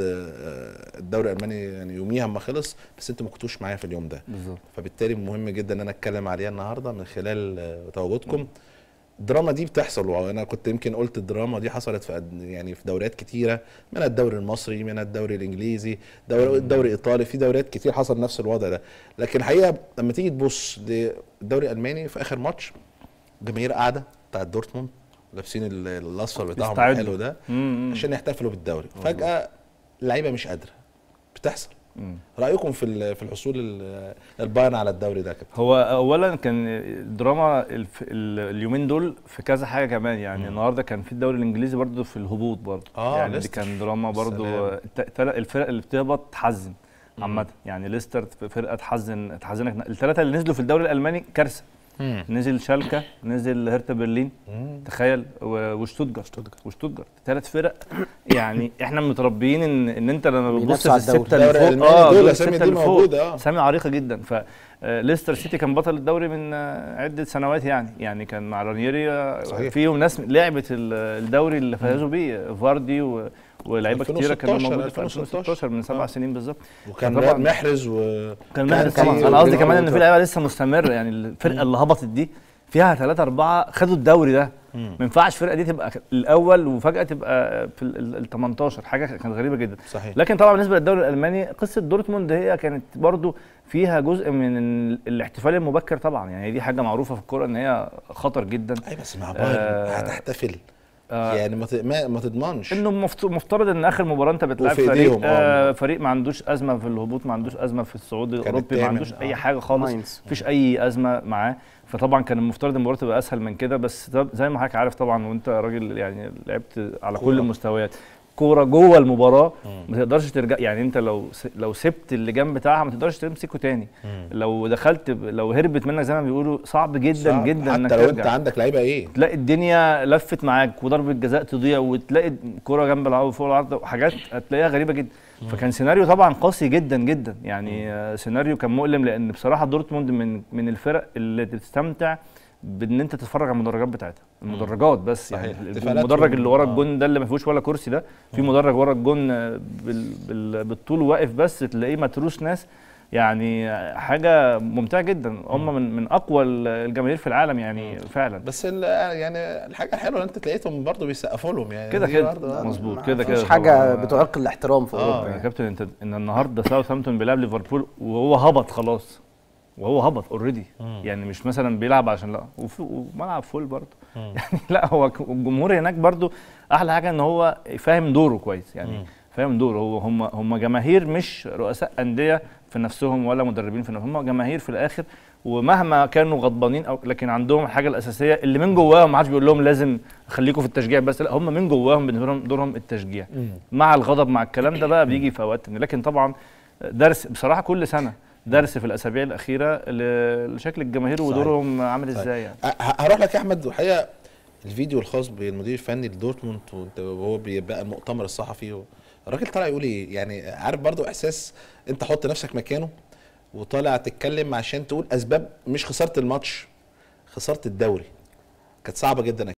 آه، الدوري الالماني يعني يوميها ما خلص بس انتوا ما كنتوش معايا في اليوم ده بالظبط فبالتالي مهم جدا ان انا اتكلم عليها النهارده من خلال آه، تواجدكم الدراما دي بتحصل وانا كنت يمكن قلت الدراما دي حصلت في يعني في دوريات كتيره من الدوري المصري من الدوري الانجليزي دوري الدوري الايطالي في دوريات كتير حصل نفس الوضع ده لكن الحقيقه لما تيجي تبص للدوري الالماني في اخر ماتش جماهير قاعده بتاع دورتموند لابسين الاصفر بتاعهم الحلو ده عشان يحتفلوا بالدوري فجاه اللعيبه مش قادره بتحصل رايكم في في الحصول البايرن على الدوري ده كابتن هو اولا كان الدراما اليومين دول في كذا حاجه كمان يعني مم. النهارده كان في الدوري الانجليزي برده في الهبوط برده آه يعني دي كان دراما برده الفرق اللي بتهبط تحزن عامه يعني ليستر فرقه تحزن تحزنك الثلاثه اللي نزلوا في الدوري الالماني كارثه نزل شالكا نزل هرتا برلين تخيل وشتوتجارت وشتوتجارت ثلاث فرق يعني احنا متربيين ان ان انت لما بتبص في السته اللي فوق اه دول السته اللي فوق آه. اسامي عريقه جدا ف آه، ليستر سيتي كان بطل الدوري من آه، عده سنوات يعني يعني كان مع رانيري فيهم ناس لعبت الدوري اللي فازوا بيه فاردي و ولاعيبه كتيره كانوا موجودين في 2016 من سبع سنين بالظبط وكان طبعا محرز و كان محرز طبعا انا قصدي كمان ان في لعيبه لسه مستمره يعني الفرقه اللي هبطت دي فيها ثلاثة أربعة خدوا الدوري ده ما ينفعش الفرقه دي تبقى الاول وفجاه تبقى في ال 18 حاجه كانت غريبه جدا صحيح. لكن طبعا بالنسبه للدوري الالماني قصه دورتموند هي كانت برضو فيها جزء من الاحتفال المبكر طبعا يعني دي حاجه معروفه في الكوره ان هي خطر جدا اي بس مع بايرن آه هتحتفل آه يعني ما ما تضمنش انه مفترض ان اخر مباراه انت بتلعب فريق آه،, آه فريق ما عندوش ازمه في الهبوط ما عندوش ازمه في الصعود الاوروبي ما عندوش اي آه. حاجه خالص مفيش اي ازمه معاه فطبعا كان المفترض المباراه تبقى اسهل من كده بس زي ما حضرتك عارف طبعا وانت راجل يعني لعبت على كل المستويات الكوره جوه المباراه ما تقدرش ترجع يعني انت لو لو سبت اللجام بتاعها ما تقدرش تمسكه تاني لو دخلت لو هربت منك زي ما بيقولوا صعب جدا صعب. جدا حتى انك لو ترجع. انت عندك لعيبه ايه تلاقي الدنيا لفت معاك وضربه جزاء تضيع وتلاقي الكوره جنب العرض فوق العرض وحاجات هتلاقيها غريبه جدا فكان سيناريو طبعا قاسي جدا جدا يعني سيناريو كان مؤلم لان بصراحه دورتموند من من الفرق اللي بتستمتع بان انت تتفرج على المدرجات بتاعتها المدرجات بس يعني صحيح. المدرج اللي ورا آه. الجون ده اللي ما فيهوش ولا كرسي ده في مدرج ورا الجون آه، بال... بال... بالطول واقف بس تلاقيه متروس ناس يعني حاجه ممتعه جدا هم من من اقوى الجماهير في العالم يعني مم. فعلا بس يعني الحاجه الحلوه ان انت تلاقيتهم برضه بيسقفوا لهم يعني كده كده آه، مظبوط كده كده مش حاجه بتعرق الاحترام في اوروبا آه. يا يعني. كابتن انت ان النهارده ساوثهامبتون بيلعب ليفربول وهو هبط خلاص وهو هبط اوريدي يعني مش مثلا بيلعب عشان لا وملعب فول برضه يعني لا هو الجمهور هناك برضه احلى حاجه ان هو فاهم دوره كويس يعني فاهم دوره هو هم هم جماهير مش رؤساء انديه في نفسهم ولا مدربين في نفسهم هم جماهير في الاخر ومهما كانوا غضبانين او لكن عندهم الحاجه الاساسيه اللي من جواهم ما حدش بيقول لهم لازم خليكم في التشجيع بس لا هم من جواهم بالنسبه لهم دورهم التشجيع مع الغضب مع الكلام ده بقى بيجي فواتن لكن طبعا درس بصراحه كل سنه درس في الاسابيع الاخيره لشكل الجماهير ودورهم عامل ازاي يعني أه، هروح لك يا احمد الحقيقه الفيديو الخاص بالمدير الفني لدورتموند وهو بيبقى المؤتمر الصحفي الراجل طالع يقول ايه يعني عارف برضو احساس انت حط نفسك مكانه وطالع تتكلم عشان تقول اسباب مش خساره الماتش خساره الدوري كانت صعبه جدا